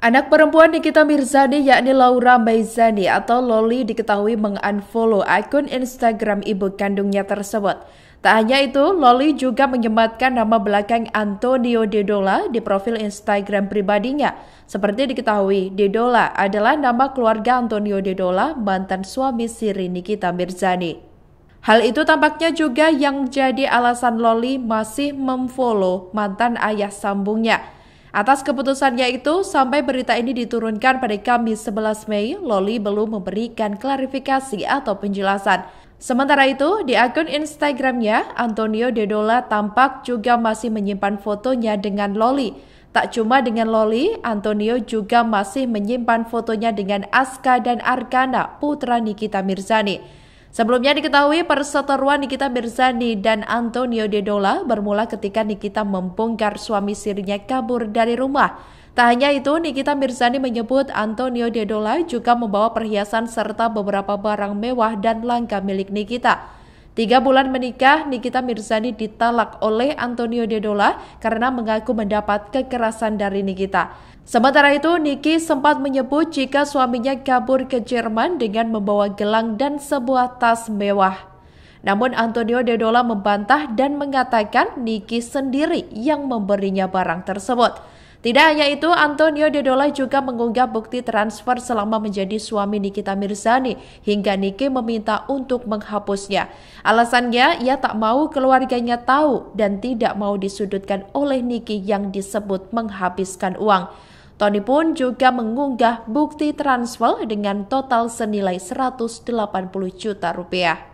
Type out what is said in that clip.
Anak perempuan Nikita Mirzani yakni Laura Maizani atau Loli diketahui mengunfollow akun Instagram ibu kandungnya tersebut. Tak hanya itu, Loli juga menyematkan nama belakang Antonio Dedola di profil Instagram pribadinya. Seperti diketahui, Dedola adalah nama keluarga Antonio Dedola, mantan suami Siri Nikita Mirzani. Hal itu tampaknya juga yang jadi alasan Loli masih memfollow mantan ayah sambungnya. Atas keputusannya itu, sampai berita ini diturunkan pada Kamis 11 Mei, Loli belum memberikan klarifikasi atau penjelasan. Sementara itu, di akun Instagramnya, Antonio Dedola tampak juga masih menyimpan fotonya dengan Loli. Tak cuma dengan Loli, Antonio juga masih menyimpan fotonya dengan Aska dan Arkana, putra Nikita Mirzani. Sebelumnya diketahui perseteruan Nikita Mirzani dan Antonio Dedola bermula ketika Nikita membongkar suami sirinya kabur dari rumah. Tak hanya itu, Nikita Mirzani menyebut Antonio Dedola juga membawa perhiasan serta beberapa barang mewah dan langka milik Nikita. Tiga bulan menikah, Nikita Mirzani ditalak oleh Antonio Dedola karena mengaku mendapat kekerasan dari Nikita. Sementara itu, Niki sempat menyebut jika suaminya kabur ke Jerman dengan membawa gelang dan sebuah tas mewah. Namun Antonio Dedola membantah dan mengatakan Niki sendiri yang memberinya barang tersebut. Tidak hanya itu, Antonio Dedola juga mengunggah bukti transfer selama menjadi suami Nikita Mirzani hingga Niki meminta untuk menghapusnya. Alasannya, ia tak mau keluarganya tahu dan tidak mau disudutkan oleh Niki yang disebut menghabiskan uang. Tony pun juga mengunggah bukti transfer dengan total senilai 180 juta rupiah.